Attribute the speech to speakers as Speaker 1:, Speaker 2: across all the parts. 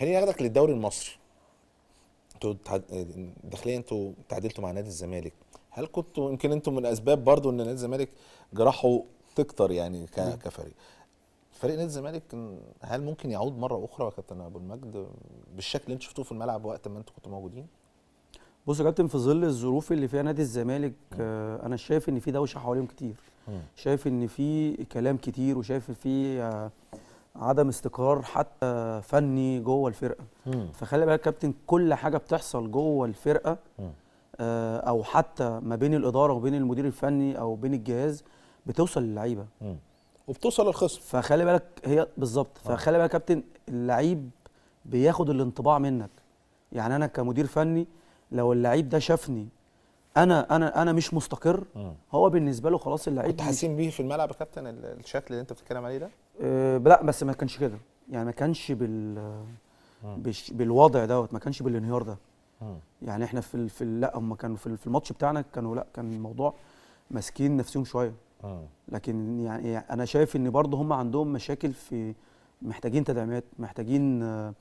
Speaker 1: خليني اخدك للدوري المصري انتوا داخليا انتوا تعادلتوا مع نادي الزمالك هل كنتوا يمكن انتوا من اسباب برضو ان نادي الزمالك جراحه تكتر يعني كفريق فريق نادي الزمالك هل ممكن يعود مره اخرى يا كابتن ابو المجد بالشكل اللي انتوا شفتوه في الملعب وقت ما انتوا كنتوا موجودين بص يا كابتن في
Speaker 2: ظل الظروف اللي فيها نادي الزمالك آه انا شايف ان في دوشه حواليهم كتير م. شايف ان في كلام كتير وشايف في آه عدم استقرار حتى فني جوه الفرقه مم. فخلي بالك كابتن كل حاجه بتحصل جوه الفرقه مم. آه او حتى ما بين الاداره وبين المدير الفني او بين الجهاز بتوصل للعيبه وبتوصل للخصم فخلي بالك هي بالظبط آه. فخلي بالك كابتن اللعيب بياخد الانطباع منك يعني انا كمدير فني لو اللعيب ده شافني انا انا انا مش مستقر مم. هو بالنسبه له خلاص اللعيب كنت حاسين بيه في الملعب يا
Speaker 1: كابتن الشكل اللي انت بتتكلم عليه ده؟
Speaker 2: أه لا بس ما كانش كده يعني ما كانش بال بش بالوضع دوت ما كانش بالانهيار ده مم. يعني احنا في في لا هم كانوا في الماتش بتاعنا كانوا لا كان الموضوع ماسكين نفسهم شويه مم. لكن يعني انا شايف ان برضه هم عندهم مشاكل في محتاجين تدعيمات محتاجين آه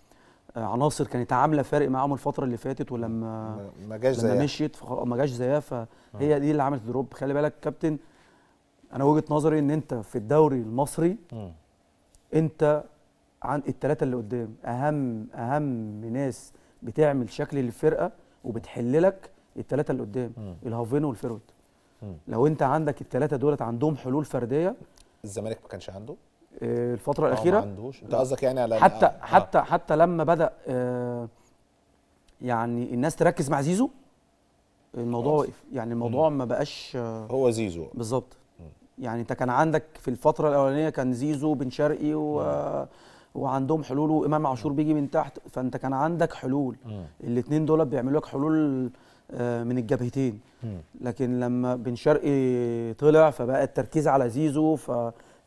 Speaker 2: آه، عناصر كانت عامله فارق معاهم الفتره اللي فاتت ولما ما جاش زيها لما مشيت ما جاش زيها فهي آه. دي اللي عملت دروب خلي بالك كابتن انا وجهه نظري ان انت في الدوري المصري انت عن الثلاثه اللي قدام اهم اهم ناس بتعمل شكل الفرقه وبتحل لك الثلاثه اللي قدام الهافين والفيرود لو انت عندك الثلاثه دولت عندهم حلول فرديه
Speaker 1: الزمالك ما كانش عنده آه، الفتره آه، الاخيره ما عندوش انت قصدك يعني على حتى آه. حتى
Speaker 2: حتى لما بدا آه، يعني الناس تركز مع زيزو الموضوع وقف يعني الموضوع ما بقاش هو زيزو بالظبط يعني انت كان عندك في الفتره الاولانيه كان زيزو بن شرقي و... وعندهم حلول وامام عاشور بيجي من تحت فانت كان عندك حلول الاثنين دول بيعملوا لك حلول من الجبهتين لكن لما بن شرقي طلع فبقى التركيز على زيزو ف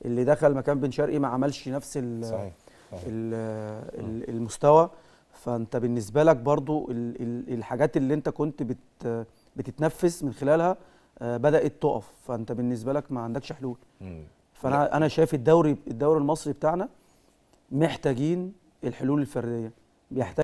Speaker 2: اللي دخل مكان بن شرقي ما عملش نفس الـ صحيح. صحيح. المستوى فانت بالنسبه لك برضو الحاجات اللي انت كنت بت بتتنفس من خلالها آه، بدات تقف فانت بالنسبه لك ما عندكش حلول فانا انا شايف الدوري الدوري المصري بتاعنا محتاجين الحلول الفرديه بيحتاج